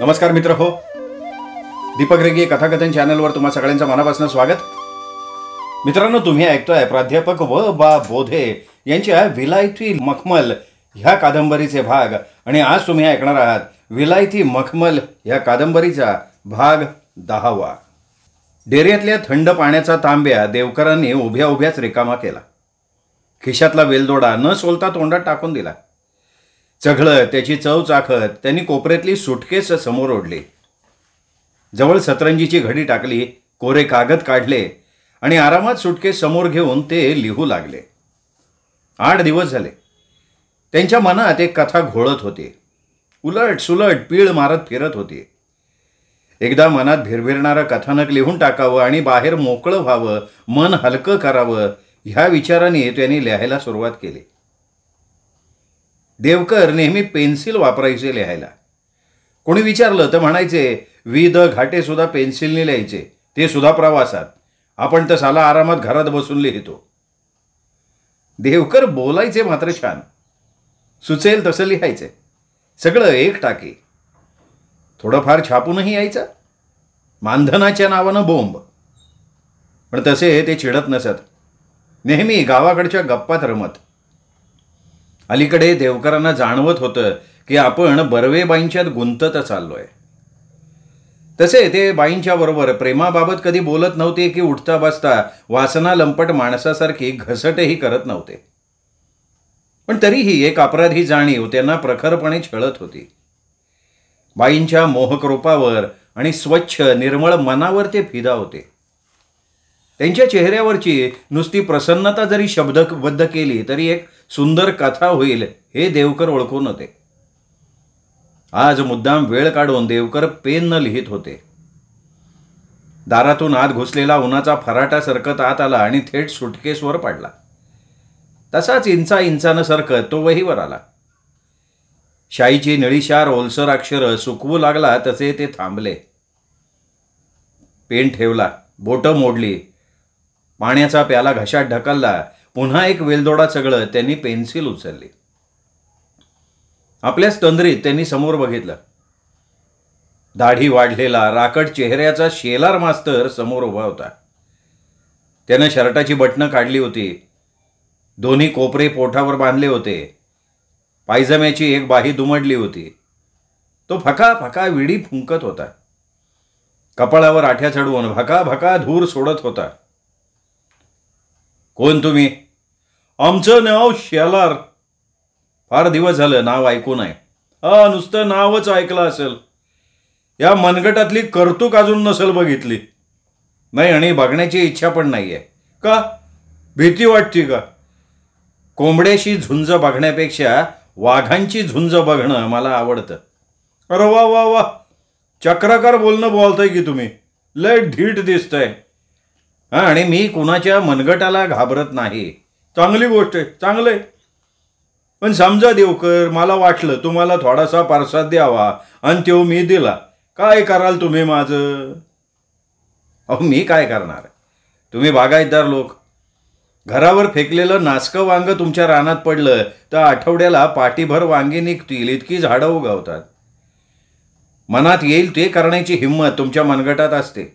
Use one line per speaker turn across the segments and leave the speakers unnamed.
नमस्कार मित्र हो दीपक रेगी कथाकथन चॅनलवर तुम्हा सगळ्यांचं मनापासून स्वागत मित्रांनो तुम्ही ऐकतोय प्राध्यापक व बा बोधे यांच्या विलायती मखमल ह्या कादंबरीचे भाग आणि आज तुम्ही ऐकणार आहात विलायती मखमल ह्या कादंबरीचा भाग दहावा डेऱ्यातल्या थंड पाण्याचा तांब्या देवकरांनी उभ्या उभ्याच रिकामा केला खिशातला वेलदोडा न सोलता तोंडात टाकून दिला चघळत त्याची चव चाखत त्यांनी कोपऱ्यातली सुटकेस समोर ओढली जवळ सतरंजीची घडी टाकली कोरे कागद काढले आणि आरामात सुटकेस समोर घेऊन ते लिहू लागले आठ दिवस झाले त्यांच्या मनात एक कथा घोळत होती उलट सुलट पीळ मारत फिरत होती एकदा मनात भिरभिरणारं कथानक लिहून टाकावं आणि बाहेर मोकळं व्हावं मन हलकं करावं ह्या विचाराने त्यांनी लिहायला सुरुवात केली देवकर नेहमी पेन्सिल वापरायचे लिहायला कोणी विचारलं तर म्हणायचे वि घाटे घाटेसुद्धा पेन्सिलने लिहायचे ते सुद्धा प्रवासात आपण तर साला आरामात घरात बसून लिहितो देवकर बोलायचे मात्र छान सुचेल तसं लिहायचे सगळं एक टाकी थोडंफार छापूनही यायचं मानधनाच्या नावानं बोंब पण तसे ते चिडत नसत नेहमी गावाकडच्या गप्पात रमत अलीकडे देवकरांना जाणवत होतं की आपण बर्वेबाईंच्यात गुंतत चाललोय तसे ते बाईंच्या बरोबर प्रेमाबाबत कधी बोलत नव्हते की उठता बसता वासना लंपट माणसासारखी घसटही करत नव्हते पण तरीही एक अपराधी जाणीव त्यांना प्रखरपणे छळत होती बाईंच्या मोहक रूपावर आणि स्वच्छ निर्मळ मनावर ते फिदा होते त्यांच्या चेहऱ्यावरची नुसती प्रसन्नता जरी शब्दबद्ध केली तरी एक सुंदर कथा होईल हे देवकर ओळखून होते आज मुद्दाम वेळ काढून देवकर पेन न लिहित होते दारातून आत घुसलेला उन्हाचा फराटा सरकत आत आला आणि थेट सुटकेसवर पाडला तसाच इंचा इंचानं सरकत तो वहीवर आला शाईची निळीशार ओलसर अक्षर सुकवू लागला तसे ते थांबले पेन ठेवला बोटं मोडली पाण्याचा प्याला घशात ढकलला पुन्हा एक वेलदोडा सगळं त्यांनी पेन्सिल उचलली आपल्याच तंद्रीत त्यांनी समोर बघितलं दाढी वाढलेला राकट चेहऱ्याचा शेलार मास्तर समोर उभा होता त्यानं शर्टाची बटणं काढली होती दोन्ही कोपरे पोठावर बांधले होते पायजम्याची एक बाही दुमडली होती तो फका फका विडी फुंकत होता कपाळावर आठ्या चढवून भका भका धूर सोडत होता कोण तुम्ही आमचं नाव शेलार फार दिवस झालं नाव ऐकून आहे हा नुसतं नावच ऐकलं असेल या मनगटातली कर्तुक अजून नसेल बघितली नाही आणि बघण्याची इच्छा पण नाही आहे का भीती वाटते का कोंबड्याशी झुंज बघण्यापेक्षा वाघांची झुंज बघणं मला आवडतं अरे वा वा वा चक्राकार बोलणं बोलताय की तुम्ही लय ढीट दिसतंय आणि मी कुणाच्या मनगटाला घाबरत नाही चांगली गोष्ट आहे चांगलं आहे पण समजा देवकर मला वाटलं तुम्हाला थोडासा पारसाद द्यावा आणि तो मी दिला काय कराल तुम्ही माझं अहो मी काय करणार तुम्ही बागायतदार लोक घरावर फेकलेलं नासकं वांग तुमच्या रानात पडलं तर आठवड्याला पाठीभर वांगी निघतील इतकी झाडं उगवतात मनात येईल ते करण्याची हिंमत तुमच्या मनगटात असते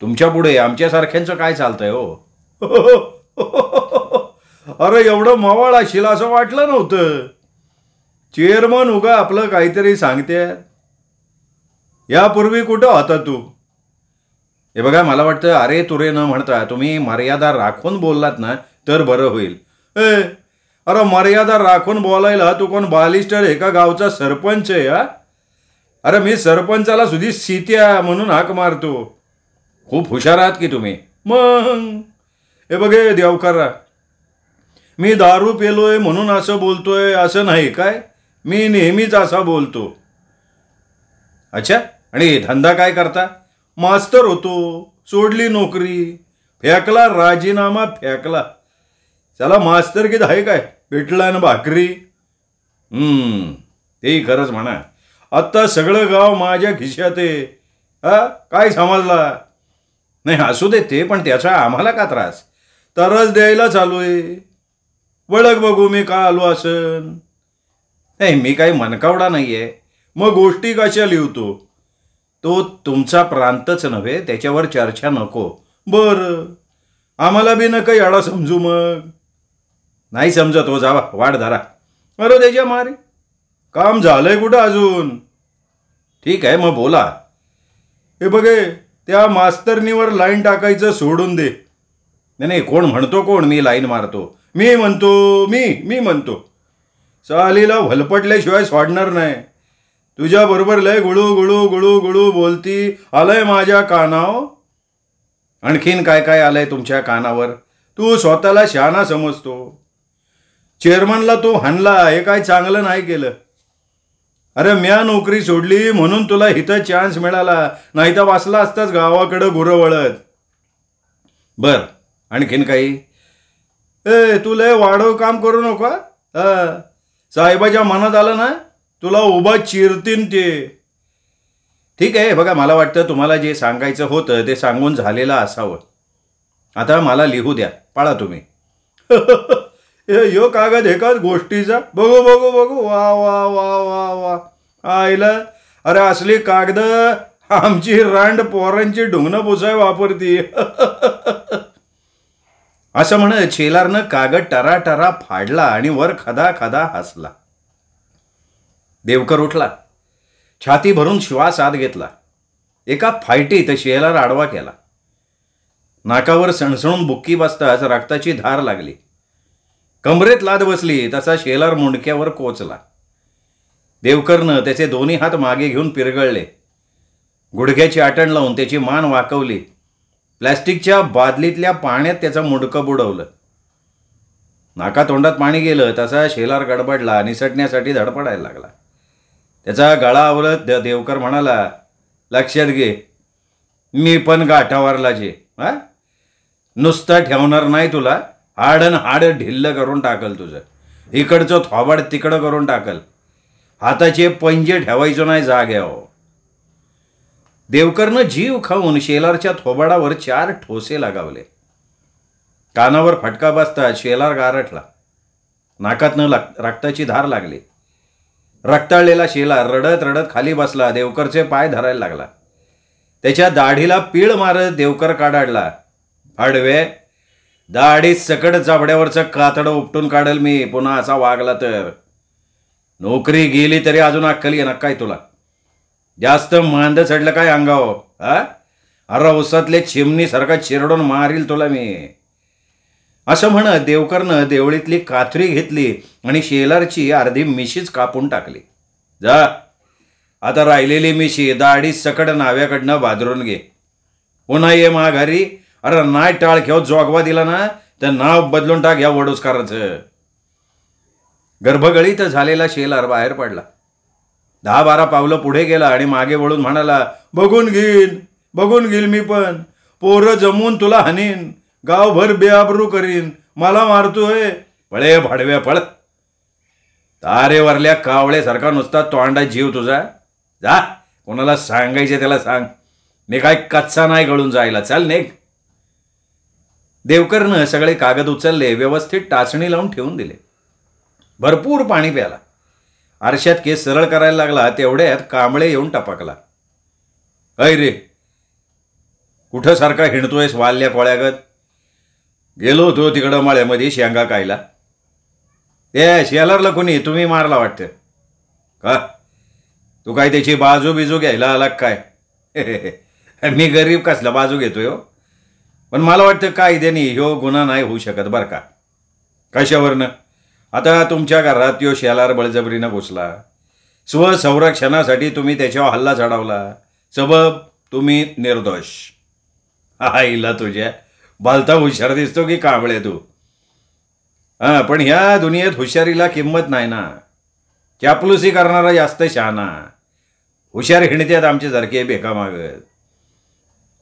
तुमच्या पुढे आमच्यासारख्यांचं काय चालतंय हो अरे एवढं मवाळ असेल असं वाटलं नव्हतं चेअरमन उगा आपलं काहीतरी सांगते यापूर्वी कुठं होता तू हे बघा मला वाटतं अरे तुरे न म्हणता तुम्ही मर्यादा राखून बोललात ना तर बरं होईल ए अरे मर्यादा राखून बोलायला तू कोण बालिस्टर एका गावचा सरपंच आहे हा अरे मी सरपंचाला सुधी सीत्या म्हणून हाक मारतो खूप हुशार आहात की तुम्ही मग हे बघे देवकारा मी दारू पेलोय म्हणून असं बोलतोय असं नाही काय मी नेहमीच असा बोलतो अच्छा आणि धंदा काय करता मास्तर होतो सोडली नोकरी फेकला राजीनामा फेकला चला मास्तर की आहे काय पेटला ना भाकरी हम्म तेही खरंच म्हणा आत्ता सगळं गाव माझ्या खिशात आहे हा काय समजला नाही असू दे ते पण त्याचा आम्हाला का त्रास तरच द्यायला चालू आहे वळख बघू मी का आलो असन नाही मी काही मनकावडा नाही आहे मग गोष्टी कशा लिहितो तो तुमचा प्रांतच नव्हे त्याच्यावर चर्चा नको बरं आम्हाला बी नका याडा समजू मग नाही समजत हो जावा वाट धरा अरे त्याच्या मारे काम झालंय कुठं अजून ठीक आहे मग बोला हे बघे त्या मास्तरणीवर लाईन टाकायचं सोडून दे नाही नाही कोण म्हणतो कोण मी लाईन मारतो मी म्हणतो मी मी म्हणतो सहलीला भलपटल्याशिवाय सोडणार नाही तुझ्याबरोबर लय गुळू गुळू गुळू गुळू बोलती आलंय माझ्या कानाव आणखीन काय काय आलंय तुमच्या कानावर तू स्वतःला शहाणा समजतो चेअरमनला तू हाणला हे काय चांगलं नाही केलं अरे म्या नोकरी सोडली म्हणून तुला इथं चान्स मिळाला नाही तर वाचला असताच गावाकडं गुरं वळत बर आणखीन काही ए लय वाढव काम करू नको नका साहेबाच्या मनात आलं ना तुला उभा चिरतीन ते ठीक आहे बघा मला वाटतं तुम्हाला जे सांगायचं होतं ते सांगून झालेलं असावं आता मला लिहू द्या पाळा तुम्ही यो कागद एकाच गोष्टीचा बघू बघू बघू वा वा वा वा वा आईला अरे असली कागद आमची रांड पोरांची ढुंगणं पुसाय वापरती असं म्हणत शेलारनं कागद टरा टरा फाडला आणि वर खदा खदा हसला देवकर उठला छाती भरून श्वास आत घेतला एका फायटीत शेलार आडवा केला नाकावर सणसणून बुक्की बसताच रक्ताची धार लागली कमरेत लाद बसली तसा शेलार मुंडक्यावर कोचला देवकरनं त्याचे दोन्ही हात मागे घेऊन पिरगळले गुडघ्याची आटण लावून त्याची मान वाकवली प्लॅस्टिकच्या बादलीतल्या पाण्यात त्याचं मुंडकं बुडवलं तोंडात पाणी गेलं तसा शेलार गडबडला निसटण्यासाठी धडपडायला लागला त्याचा गळा आवरत द देवकर म्हणाला लक्षात घे मी पण गाठावरला जे हा नुसता ठेवणार नाही तुला आडन हाड ढिल्ल करून टाकल तुझं इकडचं थोबाड तिकडं करून टाकल हाताचे पंजे ठेवायचो नाही हो देवकरनं जीव खाऊन शेलारच्या थोबाडावर चार ठोसे लागावले कानावर फटका बसता शेलार गारठला नाकातनं लाग रक्ताची धार लागली रक्ताळलेला शेलार रडत रडत खाली बसला देवकरचे पाय धरायला लागला त्याच्या दाढीला पीळ मारत देवकर काढाडला आडवे दाढी सकट चाबड्यावरचं कातडं उपटून काढेल मी पुन्हा असा वागला तर नोकरी गेली तरी अजून अक्कल येणार काय तुला जास्त मांद चढलं काय अंगाव हा अरे उसातले चिमणीसारखा चिरडून मारील तुला मी असं म्हणत देवकरनं देवळीतली कात्री घेतली आणि शेलारची अर्धी मिशीच कापून टाकली जा आता राहिलेली मिशी दाढी सकट नाव्याकडनं बाजरून घे पुन्हा ये माघारी अरे नाही टाळ घेऊ जोगवा दिला ना तर नाव बदलून टाक या वडोसकाराचं गर्भगळीत झालेला शेलार बाहेर पडला दहा बारा पावलं पुढे गेला आणि मागे वळून म्हणाला बघून घेईन बघून घेईल मी पण पोरं जमून तुला हनीन गावभर बेआबरू करीन मला मारतोय पळे भाडव्या पळ कावळे कावळेसारखा नुसता तोंडा जीव तुझा जा कोणाला सांगायचे त्याला सांग मी काय कच्चा नाही गळून जायला चल नेक देवकरनं सगळे कागद उचलले व्यवस्थित टाचणी लावून ठेवून दिले भरपूर पाणी प्याला आरशात केस सरळ करायला लागला तेवढ्यात कांबळे येऊन टपकला अय रे कुठं सारखा हिंडतोयस वाल्या कोळ्यागत गेलो होतो तिकडं माळ्यामध्ये शेंगा कायला ए शेलरला कोणी तुम्ही मारला वाटतं का तू काय त्याची बाजू बिजू घ्यायला आला काय मी गरीब कसला बाजू घेतोय हो पण मला वाटतं काय कायद्याने ह्यो गुन्हा नाही होऊ शकत बरं का कशावरनं आता तुमच्या घरात यो शेलार बळजबरीनं घुसला स्वसंरक्षणासाठी तुम्ही त्याच्यावर हल्ला चढवला सबब तुम्ही निर्दोष आईला तुझ्या बालता हुशार दिसतो की कांबळे तू हां पण ह्या दुनियेत हुशारीला किंमत नाही ना चापलुसी करणारा जास्त शहाणा हुशार हिणत्यात आमचे जरके बेकामागत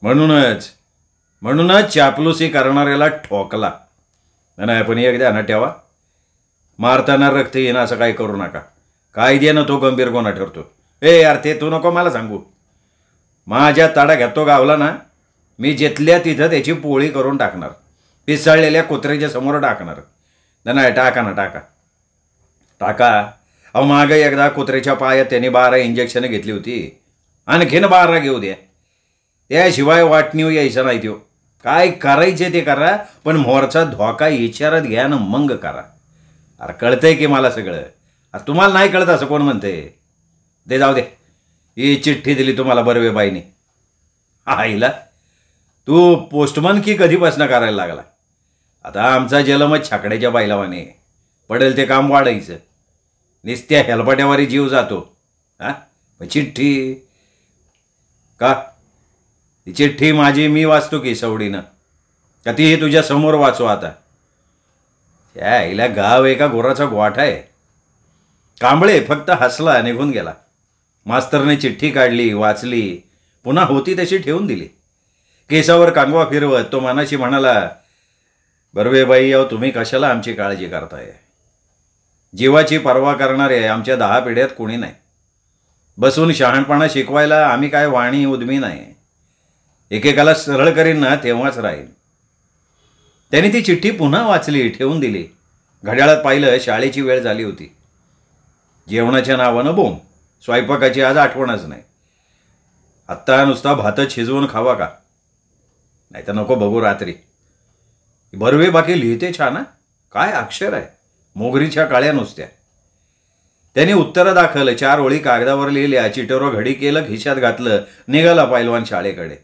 म्हणूनच म्हणूनच चापलूसी करणाऱ्याला ठोकला नाही पण एकदा ना ठेवा मारताना रक्त येणं असं काही करू नका काय ना तो गंभीर गुन्हा ठरतो ए यार ते तू नको मला सांगू माझ्या ताडा तो गावला ना मी जिथल्या तिथं त्याची पोळी करून टाकणार पिसळलेल्या कुत्र्याच्या समोर टाकणार नाही टाका ना टाका टाका अहो मागे एकदा कुत्र्याच्या पायात त्याने बारा इंजेक्शनं घेतली होती आणखीन बारा घेऊ द्या त्याशिवाय वाटणीव यायचं नाही त्यो काय करायचे ते करा पण मोरचा धोका इचारात घ्या ना मंग करा अरे कळतंय की मला सगळं अरे तुम्हाला नाही कळत असं कोण म्हणते दे जाऊ दे ही चिठ्ठी दिली तुम्हाला बरवे बाईने आईला तू पोस्टमन की कधीपासून करायला लागला आता आमचा जलमच छाकड्याच्या बायलावाने पडेल ते काम वाढायचं निस्त्या हेलपाट्यावारी जीव जातो हां चिठ्ठी का ती चिठ्ठी माझी मी वाचतो की सवडीनं का ती हे तुझ्या समोर वाचू आता त्या आईला गाव एका गोराचा गोठा आहे कांबळे फक्त हसला निघून गेला मास्तरने चिठ्ठी काढली वाचली पुन्हा होती तशी ठेवून दिली केसावर कांगवा फिरवत तो मनाशी म्हणाला बाई अहो तुम्ही कशाला आमची काळजी करताय जीवाची पर्वा करणारे आमच्या दहा पिढ्यात कोणी नाही बसून शहाणपणा शिकवायला आम्ही काय वाणी उदमी नाही एकेकाला सरळ करीन ना तेव्हाच राहील त्याने ती चिठ्ठी पुन्हा वाचली ठेवून दिली घड्याळात पाहिलं शाळेची वेळ झाली होती जेवणाच्या नावानं बोम स्वयंपाकाची आज आठवणच नाही आत्ता नुसता भातच शिजवून खावा का नाही तर नको बघू रात्री बर्वे बाकी लिहिते छान काय अक्षर आहे मोगरीच्या काळ्या नुसत्या त्याने उत्तरं दाखल चार ओळी कागदावर लिहिल्या चिटोरं घडी केलं खिशात घातलं निघाला पैलवान शाळेकडे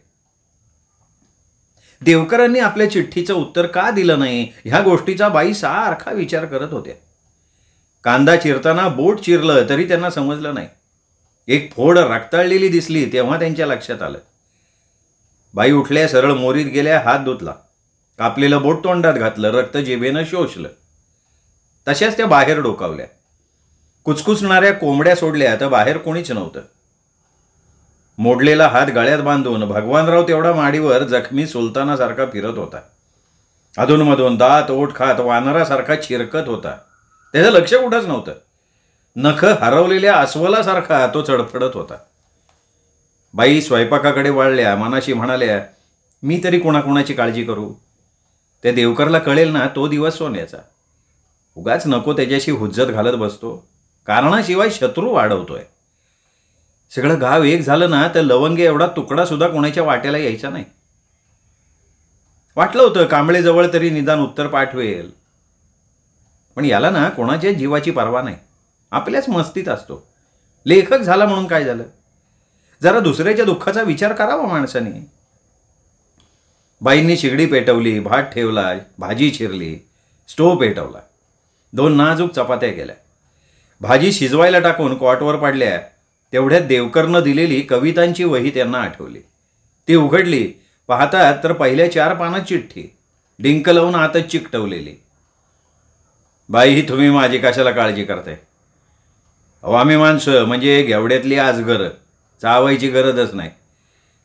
देवकरांनी आपल्या चिठ्ठीचं उत्तर का दिलं नाही ह्या गोष्टीचा बाई सारखा विचार करत होत्या कांदा चिरताना बोट चिरलं तरी त्यांना समजलं नाही एक फोड रक्ताळलेली दिसली तेव्हा त्यांच्या लक्षात आलं बाई उठल्या सरळ मोरीत गेल्या हात धुतला कापलेलं बोट तोंडात घातलं रक्त जेबेनं शोषलं तशाच त्या बाहेर डोकावल्या कुचकुचणाऱ्या कोंबड्या सोडल्या तर बाहेर कोणीच नव्हतं मोडलेला हात गळ्यात बांधून भगवानराव तेवढा माडीवर जखमी सुलतानासारखा फिरत होता अधूनमधून दात ओठ खात वानरासारखा चिरकत होता त्याचं लक्ष कुठंच नव्हतं नख हरवलेल्या अस्वलासारखा तो चडफडत होता बाई स्वयंपाकाकडे वाळल्या मनाशी म्हणाल्या मी तरी कोणाकोणाची काळजी करू त्या देवकरला कळेल ना तो दिवस सोन्याचा उगाच नको त्याच्याशी हुज्जत घालत बसतो कारणाशिवाय शत्रू वाढवतोय सगळं गाव एक झालं ना तर लवंगे एवढा तुकडा सुद्धा कोणाच्या वाट्याला यायचा नाही वाटलं होतं कांबळेजवळ तरी निदान उत्तर पाठवेल पण याला ना कोणाच्या जीवाची पर्वा नाही आपल्याच मस्तीत असतो लेखक झाला म्हणून काय झालं जरा दुसऱ्याच्या दुःखाचा विचार करावा माणसाने बाईंनी शिगडी पेटवली भात ठेवला भाजी चिरली स्टोव पेटवला दोन नाजूक चपात्या केल्या भाजी शिजवायला टाकून कॉटवर पाडल्या तेवढ्या देवकरनं दिलेली कवितांची वही त्यांना आठवली ती उघडली पाहतात तर पहिल्या चार पानं चिठ्ठी डिंक लावून आतच चिकटवलेली बाई ही तुम्ही माझी कशाला काळजी करताय अवामी माणसं म्हणजे घेवड्यातली आज घरं चावायची गरजच नाही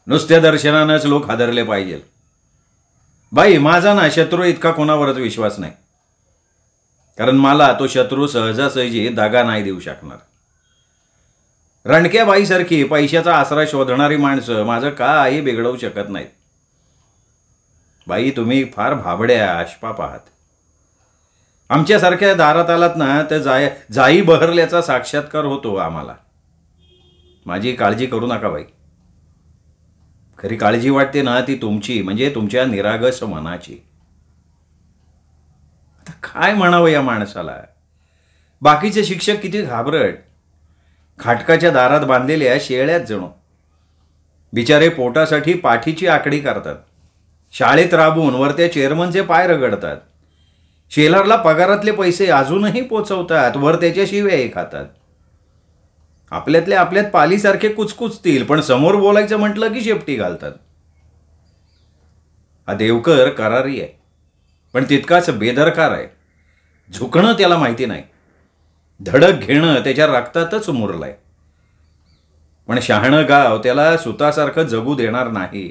नुसत्या दर्शनानंच लोक हादरले पाहिजे बाई माझा ना शत्रू इतका कोणावरच विश्वास नाही कारण मला तो शत्रू सहजासहजी दागा नाही देऊ शकणार बाईसारखी पैशाचा आसरा शोधणारी माणसं माझं काही बिघडवू शकत नाहीत बाई तुम्ही फार भाबड्या आशपा आहात आमच्यासारख्या दारात आलात ना तर जाय जाई बहरल्याचा साक्षात्कार होतो आम्हाला माझी काळजी करू नका बाई खरी काळजी वाटते ना ती तुमची म्हणजे तुमच्या निरागस मनाची आता काय म्हणावं या माणसाला बाकीचे शिक्षक किती घाबरट खाटकाच्या दारात बांधलेल्या शेळ्यात जणो बिचारे पोटासाठी पाठीची आकडी करतात शाळेत राबून वर त्या चेअरमनचे पाय रगडतात शेलारला पगारातले पैसे अजूनही पोचवतात वर त्याच्या शिव्याही खातात आपल्यातल्या आपल्यात पालीसारखे कुचकुचतील पण समोर बोलायचं म्हटलं की शेपटी घालतात हा देवकर करारी आहे पण तितकाच बेदरकार आहे झुकणं त्याला माहिती नाही धडक घेणं त्याच्या रक्तातच मुरलंय पण शहाणं गाव त्याला सुतासारखं जगू देणार नाही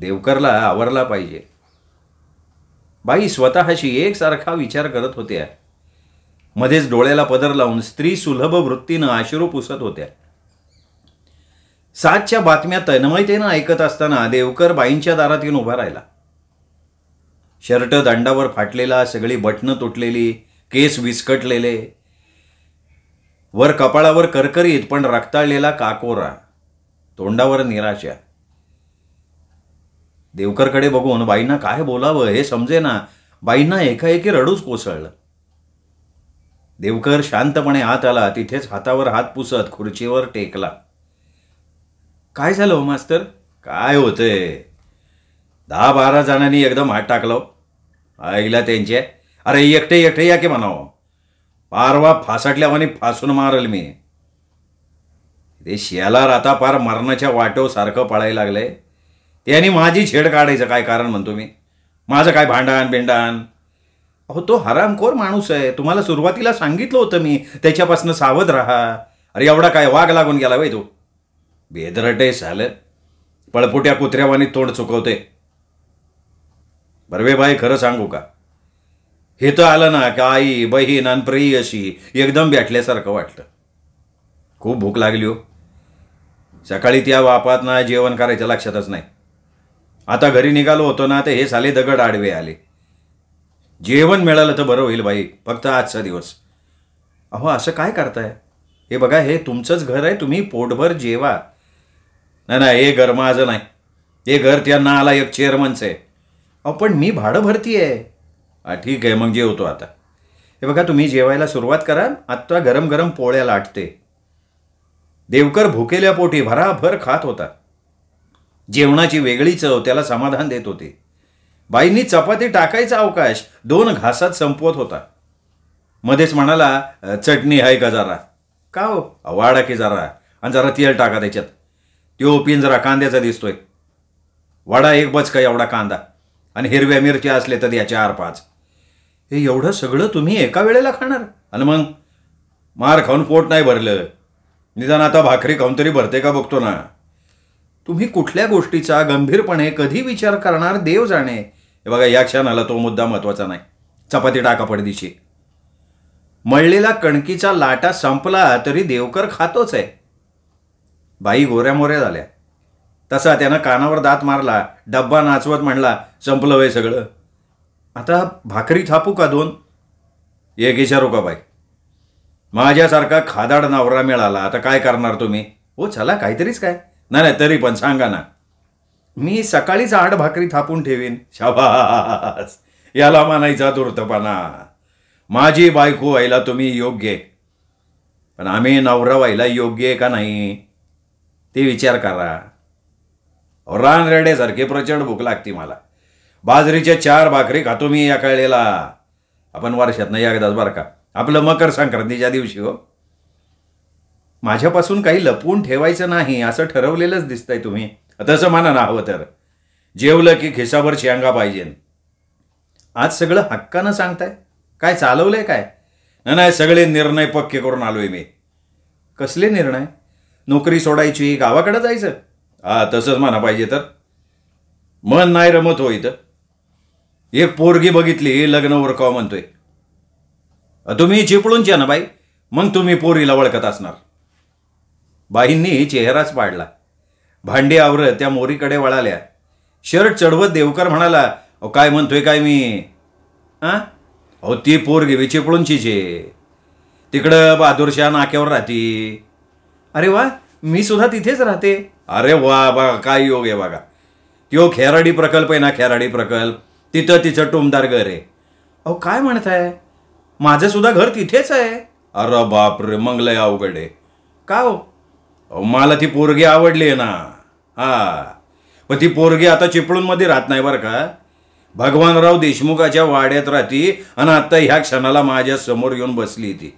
देवकरला आवरला पाहिजे बाई स्वतःशी एकसारखा विचार करत होत्या मध्येच डोळ्याला पदर लावून स्त्री सुलभ वृत्तीनं आश्रू पुसत होत्या सातच्या बातम्या तन्मयतेनं ऐकत असताना देवकर बाईंच्या दारात येऊन उभा राहिला शर्ट दांडावर फाटलेला सगळी बटणं तुटलेली केस विस्कटलेले वर कपाळावर करकरीत पण रक्ताळलेला काकोरा तोंडावर निराशा देवकरकडे बघून बाईंना काय बोलावं हे समजेना बाईंना एकाएकी रडूच कोसळलं देवकर शांतपणे आत आला तिथेच हातावर हात पुसत खुर्चीवर टेकला काय झालं हो मास्तर काय होतंय दहा बारा जणांनी एकदम हात टाकलो हो. ऐकला त्यांच्या अरे एकटे एकटे या की म्हणावं पारवा फासाटल्यावानी फासून मारल मी ते शेलार आता पार मरणाच्या वाटो सारखं पळायला लागलंय त्याने माझी छेड काढायचं काय कारण म्हणतो मी माझं काय भांडण बिंडाण अहो तो हरामखोर माणूस आहे तुम्हाला सुरुवातीला सांगितलं होतं मी त्याच्यापासून सावध राहा अरे एवढा काय वाघ लागून गेला बाई तो बेदरटे झालं पळपुट्या कुत्र्यावानी तोंड चुकवते बरवे बाई खरं सांगू का हे तर आलं ना का आई बहीण आणि अशी एकदम भेटल्यासारखं वाटलं खूप भूक लागली हो सकाळी त्या वापात ना जेवण करायचं लक्षातच नाही आता घरी निघालो होतो ना ते हे साले दगड आडवे आले जेवण मिळालं तर बरं होईल बाई फक्त आजचा दिवस अहो असं काय करताय हे बघा हे तुमचंच घर आहे तुम्ही पोटभर जेवा नाही नाही हे घर माझं नाही हे घर त्या आला एक चेअरमनचं आहे अहो पण मी भाडं भरती आहे हा ठीक आहे मग जेवतो आता हे बघा तुम्ही जेवायला सुरुवात करा आत्ता गरम गरम पोळ्या लाटते देवकर भुकेल्या पोटी भराभर खात होता जेवणाची वेगळी चव त्याला समाधान देत होते बाईंनी चपाती टाकायचा अवकाश दोन घासात संपवत होता मध्येच म्हणाला चटणी आहे का जरा का हो वाडा की जरा आणि जरा तेल टाका त्याच्यात त्यो जरा कांद्याचा दिसतोय वाडा एक बचका एवढा कांदा आणि हिरव्या मिरच्या असले तर याच्या आर पाच हे एवढं सगळं तुम्ही एका वेळेला खाणार आणि मग मार खाऊन पोट नाही भरलं निदान आता भाकरी खाऊन तरी भरते का बघतो ना तुम्ही कुठल्या गोष्टीचा गंभीरपणे कधी विचार करणार देव जाणे हे बघा या क्षणाला तो मुद्दा महत्वाचा नाही चपाती टाका पडदीची मळलेला कणकीचा लाटा संपला तरी देवकर खातोच आहे बाई गोऱ्या मोऱ्या झाल्या तसा त्यानं कानावर दात मारला डब्बा नाचवत म्हणला संपलं वय सगळं आता भाकरी थापू का दोन एक इशारो का बाई माझ्यासारखा खादाड नवरा मिळाला आता काय करणार तुम्ही हो चला काहीतरीच काय नाही नाही तरी पण सांगा ना मी सकाळीच आठ भाकरी थापून ठेवीन शाबास याला मानायचा धूर्तपणा माझी बायको व्हायला तुम्ही योग्य पण आम्ही नवरा व्हायला योग्य आहे का नाही ते विचार करा रानरेड्यासारखी प्रचंड भूक लागते मला बाजरीच्या चार भाकरी खातो मी या कळलेला आपण वर्षात नाही एकदाच बरं का आपलं मकर संक्रांतीच्या दिवशी हो माझ्यापासून काही लपवून ठेवायचं नाही असं ठरवलेलंच दिसतंय तुम्ही तसं म्हणा ना हवं तर जेवलं की खिसाभर शेंगा पाहिजे आज सगळं हक्कानं सांगताय काय चालवलंय काय नाही सगळे निर्णय पक्के करून आलोय मी कसले निर्णय नोकरी सोडायची गावाकडे जायचं हा तसंच म्हणा पाहिजे तर मन नाही रमत हो इथं एक पोरगी बघितली लग्न उरकाव म्हणतोय तुम्ही चिपळूनच ना बाई मग तुम्ही पोरीला वळखत असणार बाईंनी चेहराच पाडला भांडी आवरत त्या मोरीकडे वळाल्या शर्ट चढवत देवकर म्हणाला अहो काय म्हणतोय काय मी आ अहो ती पोरगी जे तिकडं बहादूरशा नाक्यावर राहती अरे वा मी सुद्धा तिथेच राहते अरे वा बा काय योग आहे बघा त्यो खेराडी प्रकल्प आहे ना खेराडी प्रकल्प तिथं तिचं टोमदार घर आहे अहो काय म्हणताय माझं सुद्धा घर तिथेच आहे अरे बाप रे मंगलय अवघड आहे का हो मला ती पोरगी आवडली आहे ना हा पण ती पोरगी आता मध्ये राहत नाही बरं का भगवानराव देशमुखाच्या वाड्यात राहती आणि आता ह्या क्षणाला माझ्या समोर येऊन बसली ती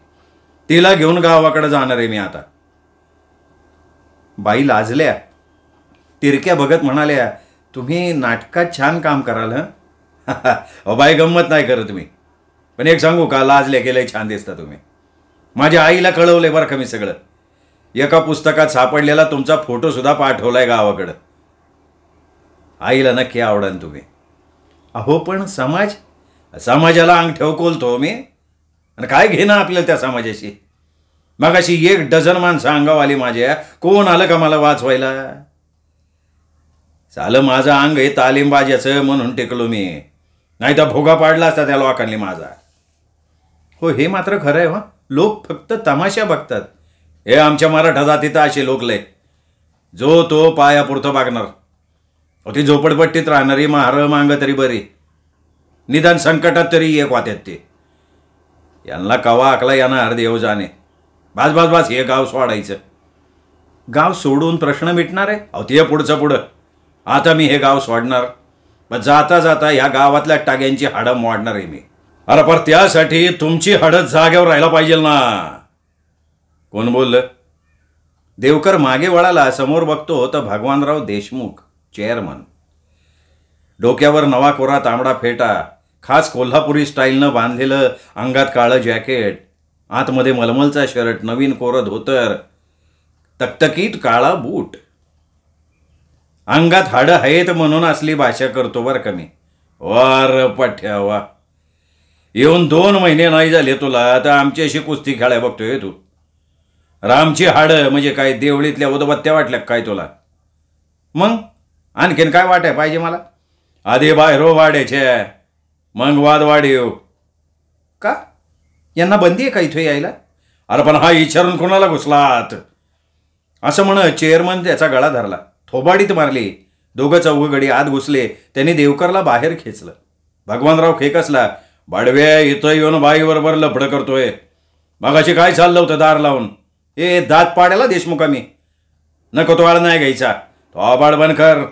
तिला घेऊन गावाकडे जाणार आहे मी आता बाई लाजल्या तिरक्या भगत म्हणाल्या तुम्ही नाटकात छान काम कराल हं बाई गंमत नाही करत तुम्ही पण एक सांगू का लाजले गेले छान दिसता तुम्ही माझ्या आईला कळवले बरं का मी सगळं एका पुस्तकात सापडलेला तुमचा फोटोसुद्धा पाठवलाय गावाकडं आईला नक्की आवडन तुम्ही अहो पण समाज समाजाला अंग ठेवकोलतो मी आणि काय घेणं आपल्याला त्या समाजाशी मग अशी एक डझन माणसं अंगावर आली माझ्या कोण आलं का मला वाचवायला झालं माझं अंग हे तालीमबाज्याचं म्हणून टेकलो मी नाही तर भोगा पाडला असता त्या लोकांनी माझा हो हे मात्र खरं आहे हो. वा लोक फक्त तमाशा बघतात हे आमच्या मराठा जातीत असे लोक लय जो तो पायापुरतं बागणार अवती ती झोपडपट्टीत राहणारी महार मांग तरी बरी निदान संकटात तरी एक वात्यात ते यांना कवा आकला यांना देव जाणे बास बास बास हे गाव सोडायचं गाव सोडून प्रश्न मिटणार आहे अवतीय पुढचं पुढं आता मी हे गाव सोडणार मग जाता जाता या गावातल्या टाग्यांची हाडं मोडणार आहे मी अरे पर त्यासाठी तुमची हाडं जाग्यावर राहायला पाहिजे ना कोण बोललं देवकर मागे वळाला समोर बघतो तर भगवानराव देशमुख चेअरमन डोक्यावर नवा कोरा तांबडा फेटा खास कोल्हापुरी स्टाईलनं बांधलेलं अंगात काळं जॅकेट आतमध्ये मलमलचा शर्ट नवीन कोरं धोतर तकतकीत काळा बूट अंगात हाडं आहेत म्हणून असली भाषा करतो बरं का मी वार पठ्या वा येऊन दोन महिने नाही झाले तुला तर आमची अशी कुस्ती खेळाय बघतोय तू रामची हाडं म्हणजे काय देवळीतल्या उदबत्त्या वाटल्या काय तुला मग आणखीन काय वाटाय पाहिजे मला आधी बाहेरो वाड्याचे मग वाद वाढेव का यांना बंदी आहे का इथे यायला अरे पण हा विचारून कोणाला घुसलात असं म्हणत चेअरमन त्याचा गळा धरला थोबाडीत मारली दोघं चौघगडी आत घुसले त्यांनी देवकरला बाहेर खेचलं भगवानराव खेकसला बाडव्या इथं येऊन बाईबरोबर लफडं करतोय मगाशी काय चाललं होतं दार लावून ए दात पाड्याला देशमुख मी नको तो आळ नाही घ्यायचा तो आबाड बन कर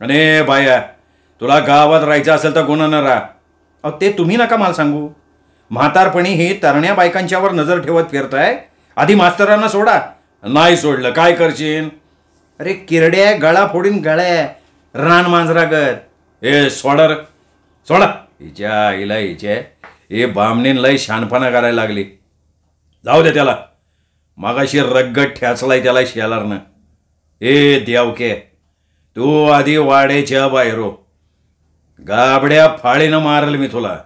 अरे बाया तुला गावात राहायचं असेल तर गुन्हा न राहा अहो ते तुम्ही नका मला सांगू म्हातारपणी हे तरण्या बायकांच्यावर नजर ठेवत फिरताय आधी मास्तरांना सोडा नाही सोडलं काय करशील अरे किरडे गळा फोडीन गळे रान मांजरा कर ए सोडर सोडा हिच्या आईला हिचे हे बामणीन लय शानपणा करायला लागली जाऊ दे त्याला मागाशी रग्गत ठ्याचलाय त्याला शेलारनं ए देवके तू आधी वाड्याच्या बाहेरो हो. गाबड्या फाळीनं मारल मी तुला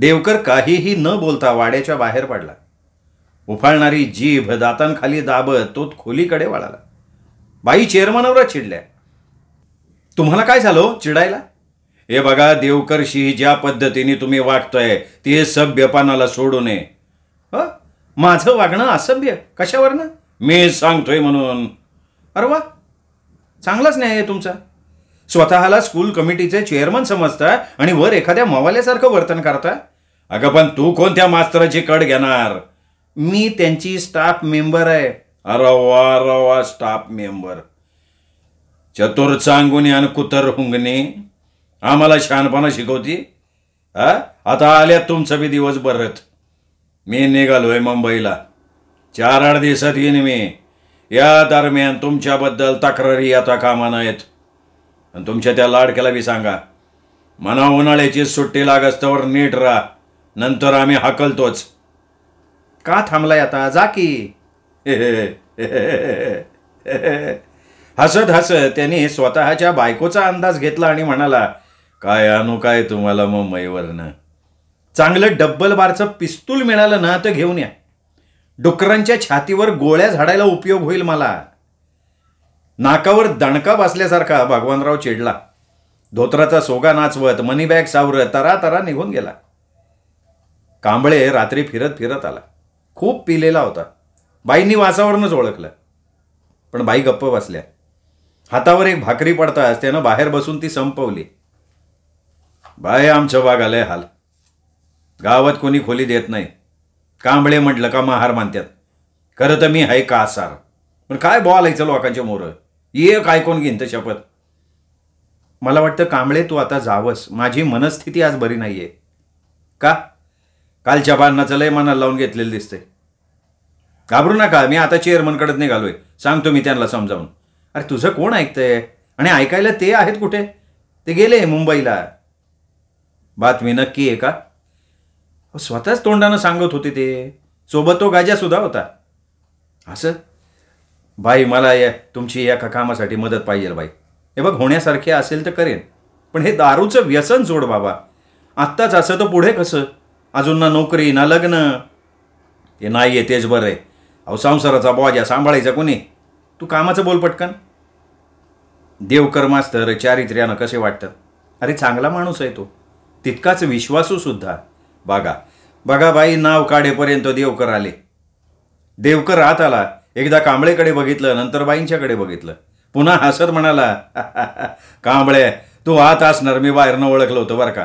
देवकर काहीही न बोलता वाड्याच्या बाहेर पडला उफाळणारी जीभ दातांखाली दाबत तो खोलीकडे वाळाला बाई चेअरमनवरच चिडल्या तुम्हाला काय झालं हो चिडायला हे बघा देवकरशी ज्या पद्धतीने तुम्ही वागतोय ते सभ्यपणाला सोडू नये माझं वागणं असभ्य कशावर ना मी सांगतोय म्हणून अरे वा चांगलाच नाही आहे तुमचा स्वतःला स्कूल कमिटीचे चेअरमन समजता आणि वर एखाद्या मवाल्यासारखं वर्तन करता अगं पण तू कोणत्या मास्तराची कड घेणार मी त्यांची स्टाफ मेंबर आहे अरवा अरवा स्टाफ मेंबर चतुर चांगुने आणि कुतर हुंगणी आम्हाला शहाणपणा शिकवती हा आता आल्या तुमचं बी दिवस भरत मी निघालोय मुंबईला चार आठ दिवसात येईन मी या दरम्यान तुमच्याबद्दल तक्रारी आता कामा नाहीत आणि तुमच्या त्या लाडक्याला बी सांगा मना उन्हाळ्याची सुट्टी लागस्तवर नीट राहा नंतर आम्ही हाकलतोच का थांबलाय आता जा की हसत हसत त्यांनी स्वतःच्या बायकोचा अंदाज घेतला आणि म्हणाला काय अनु काय तुम्हाला मुंबईवरनं चांगलं डब्बल बारचं पिस्तूल मिळालं ना तर घेऊन या डुकरांच्या छातीवर गोळ्या झाडायला उपयोग होईल मला नाकावर दणका बसल्यासारखा भगवानराव चिडला धोत्राचा सोगा नाचवत मनीबॅग सावरत तरा तरा निघून गेला कांबळे रात्री फिरत फिरत आला खूप पिलेला होता बाईंनी वासावरूनच ओळखलं पण बाई गप्प बसल्या हातावर एक भाकरी पडताच त्यानं बाहेर बसून ती संपवली बाय आमच्या बागालय हाल गावात कोणी खोली देत नाही कांबळे म्हटलं का महार मानतात खरं तर मी हाय का सार पण काय बोलायचं लोकांच्या मोरं ये काय कोण घेईन शपथ मला वाटतं कांबळे तू आता जावस माझी मनस्थिती आज बरी नाहीये का काल बांधनाचं लय मनाला लावून घेतलेली दिसते घाबरू नका मी आता घालू निघालोय सांगतो मी त्यांना समजावून अरे तुझं कोण ऐकतंय आणि ऐकायला ते आहेत कुठे ते गेले मुंबईला बातमी नक्की आहे का स्वतःच तोंडानं सांगत होते ते सोबत तो गाजा सुद्धा होता असं बाई मला या तुमची एका कामासाठी मदत पाहिजे बाई हे बघ होण्यासारखे असेल तर करेन पण हे दारूचं व्यसन जोड बाबा आत्ताच असं तर पुढे कसं अजून ना नोकरी ना लग्न ते नाही आहे तेच बरं आहे अहो संसाराचा बॉजा सांभाळायचा कोणी तू कामाचं बोल पटकन देवकर्मास्तर चारित्र्यानं कसे वाटतं अरे चांगला माणूस आहे तो तितकाच विश्वासूसुद्धा बागा बघा बाई नाव काढेपर्यंत देवकर आले देवकर आत आला एकदा कांबळेकडे बघितलं नंतर बाईंच्याकडे बघितलं पुन्हा हसत म्हणाला कांबळे तू आत असणार मी बाहेरनं ओळखलं होतं बरं का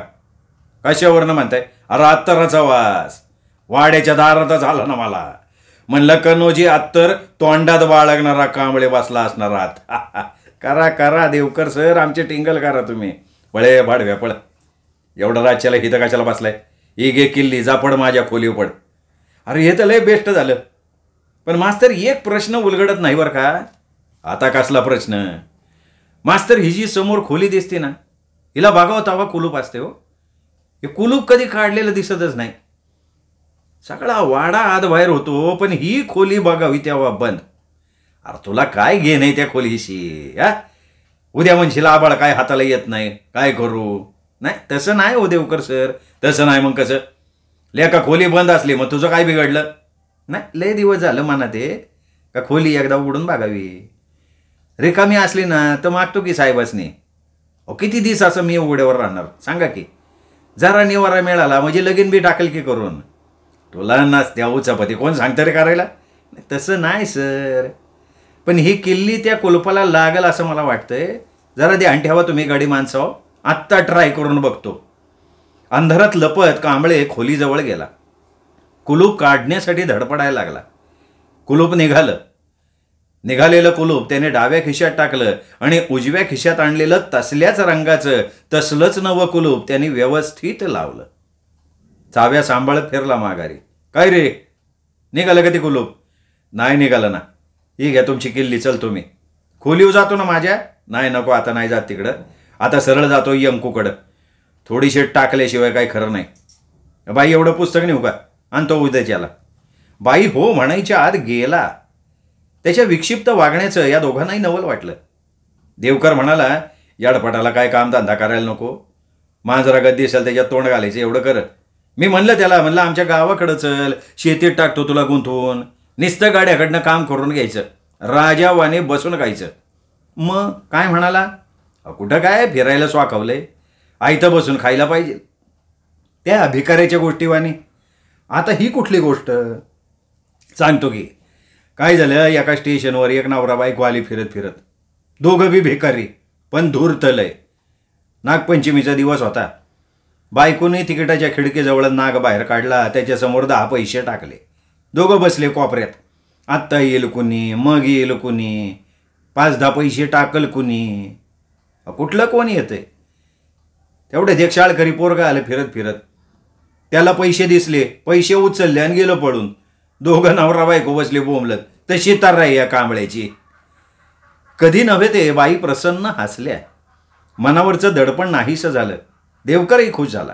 कशावरनं म्हणताय अरे आत्तराचा वास वाड्याच्या दारातच आला ना मला म्हणलं कनोजी आत्तर तोंडात बाळगणारा कांबळे बसला असणार आहात करा करा देवकर सर आमचे टिंगल करा तुम्ही पळे भाड व्यापळ एवढं राज्याला हिथं कशाला बसलाय ही गे किल्ली जापड माझ्या खोली पड अरे हे तर लय बेस्ट झालं पण मास्तर एक प्रश्न उलगडत नाही बरं का आता कसला प्रश्न मास्तर ही जी समोर खोली दिसते ना हिला बागाव तावा कुलूप असते हो हे कुलूप कधी काढलेलं दिसतच नाही सगळा वाडा आत बाहेर होतो पण ही खोली बघावी तेव्हा बंद अरे तुला काय घे नाही त्या खोलीशी हा उद्या म्हणशील आबाळ काय हाताला येत नाही काय करू नाही तसं नाही हो देवकर सर तसं नाही मग कसं का खोली बंद असली मग तुझं काय बिघडलं नाही लय दिवस झालं म्हणा ते का खोली एकदा उघडून बघावी रिकामी असली ना तर मागतो की साहेबासनी अहो किती दिवस असं मी उघड्यावर राहणार सांगा की जरा निवारा मिळाला म्हणजे लगीन बी टाकेल की करून तुला त्या चपाती कोण सांगतं रे करायला तसं नाही सर पण ही किल्ली त्या कुलपाला लागल असं मला वाटतंय जरा ध्यान ठेवा तुम्ही गाडी माणसाव आत्ता ट्राय करून बघतो अंधारात लपत कांबळे खोलीजवळ गेला कुलूप काढण्यासाठी धडपडायला लागला कुलूप निघालं निघालेलं कुलूप त्याने डाव्या खिशात टाकलं आणि उजव्या खिशात आणलेलं तसल्याच रंगाचं तसलंच नवं कुलूप त्याने व्यवस्थित लावलं चाव्या सांभाळत फिरला माघारी काय रे निघालं का ती कुलूप नाही निघालं ना ही घ्या तुमची किल्ली चल तुम्ही खोलीव जातो ना माझ्या नाही नको आता नाही जात तिकडं आता सरळ जातो यमकूकडं थोडीशी टाकल्याशिवाय काही खरं नाही बाई एवढं पुस्तक नेऊ का आणि तो उद्याच्याला बाई हो म्हणायच्या आत गेला त्याच्या विक्षिप्त वागण्याचं या दोघांनाही नवल वाटलं देवकर म्हणाला याडपटाला काय धंदा करायला नको मांजरा गद्दी असेल त्याच्यात तोंड घालायचं एवढं करत मी म्हणलं त्याला म्हणलं आमच्या गावाकडं चल शेतीत टाकतो तुला गुंथून निस्तं गाड्याकडनं काम करून घ्यायचं राजावाने बसून खायचं मग काय म्हणाला कुठं काय फिरायला स्वाखवलंय आयतं बसून खायला पाहिजे त्या भिकाऱ्याच्या गोष्टीवाने आता ही कुठली गोष्ट सांगतो की काय झालं एका स्टेशनवर एक नवरा बायको आली फिरत फिरत दोघं बी भिकारी पण धूर तलय नागपंचमीचा दिवस होता बायकोने तिकिटाच्या खिडकीजवळ नाग बाहेर काढला त्याच्यासमोर दहा पैसे टाकले दोघं बसले कोपऱ्यात आत्ता येईल कुणी मग येईल कुणी पाच दहा पैसे टाकल कुणी कुठलं कोण येतंय तेवढे करी पोरगा आले फिरत फिरत त्याला पैसे दिसले पैसे उचलले आणि गेलो पळून दोघं नवरा बायको बसले बोंबलत तशी तर राही या कांबळ्याची कधी नव्हे ते बाई प्रसन्न हसल्या मनावरचं दडपण नाहीसं झालं देवकरही खुश झाला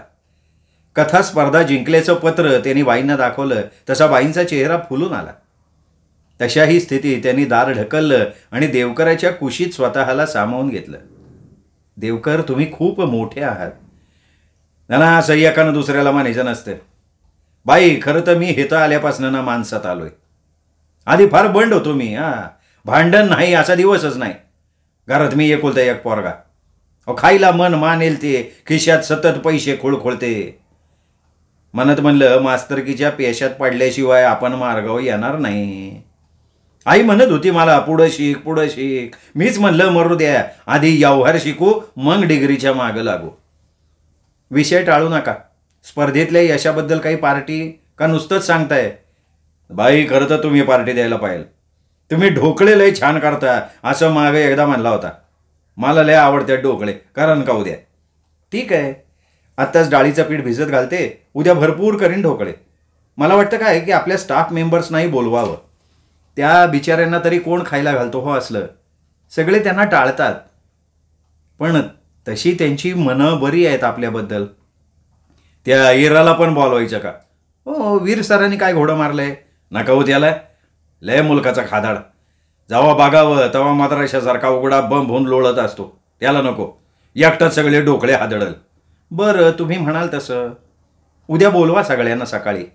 कथा स्पर्धा जिंकल्याचं पत्र त्यांनी बाईंना दाखवलं तसा बाईंचा चेहरा फुलून आला तशाही स्थिती त्यांनी दार ढकललं आणि देवकराच्या कुशीत स्वतःला सामावून घेतलं देवकर तुम्ही खूप मोठे आहात ना ना एकानं दुसऱ्याला मानायचं नसतं बाई खरं तर मी हेतं आल्यापासनं ना माणसात आलोय आधी फार बंड होतो मी हां भांडण नाही असा दिवसच नाही घरात मी एकुलता एक पोरगा खायला मन मानेल ते खिशात सतत पैसे खोळखोळते म्हणत म्हणलं मास्तरकीच्या पेशात पडल्याशिवाय आपण मार्गावर येणार नाही आई म्हणत होती मला पुढं शिक पुढं शिक मीच म्हणलं मरू द्या आधी व्यवहार शिकू मग डिग्रीच्या मागं लागू विषय टाळू नका स्पर्धेतल्या यशाबद्दल काही पार्टी का नुसतंच सांगताय बाई खरं तर तुम्ही पार्टी द्यायला पाहिजे तुम्ही ढोकळे छान करता असं मागं एकदा म्हणला होता मला लय आवडत्या ढोकळे कारण का उद्या ठीक आहे आत्ताच डाळीचं पीठ भिजत घालते उद्या भरपूर करीन ढोकळे मला वाटतं काय की आपल्या स्टाफ मेंबर्सनाही बोलवावं त्या बिचाऱ्यांना तरी कोण खायला घालतो हो असलं सगळे त्यांना टाळतात पण तशी त्यांची मनं बरी आहेत आपल्याबद्दल त्या इराला पण बोलवायचं का हो वीर सरांनी काय घोडं मारलंय नका हो त्याला लय मुलकाचा खादाड जावा बागावं तेव्हा मात्र उघडा बंब होऊन लोळत असतो त्याला नको एकटंच सगळे डोकळे हादळल बरं तुम्ही म्हणाल तसं उद्या बोलवा सगळ्यांना सकाळी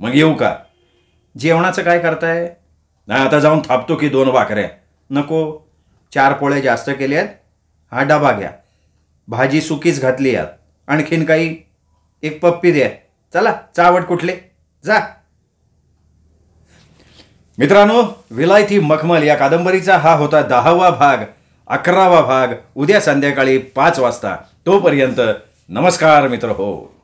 मग येऊ का जेवणाचं काय करताय नाही आता जाऊन थापतो की दोन भाकऱ्या नको चार पोळ्या जास्त केल्यात हा डबा घ्या भाजी सुकीच घातली यात आणखीन काही एक पप्पी द्या चला चावट कुठले जा मित्रांनो विलायती मखमल या कादंबरीचा हा होता दहावा भाग अकरावा भाग उद्या संध्याकाळी पाच वाजता तोपर्यंत नमस्कार मित्र हो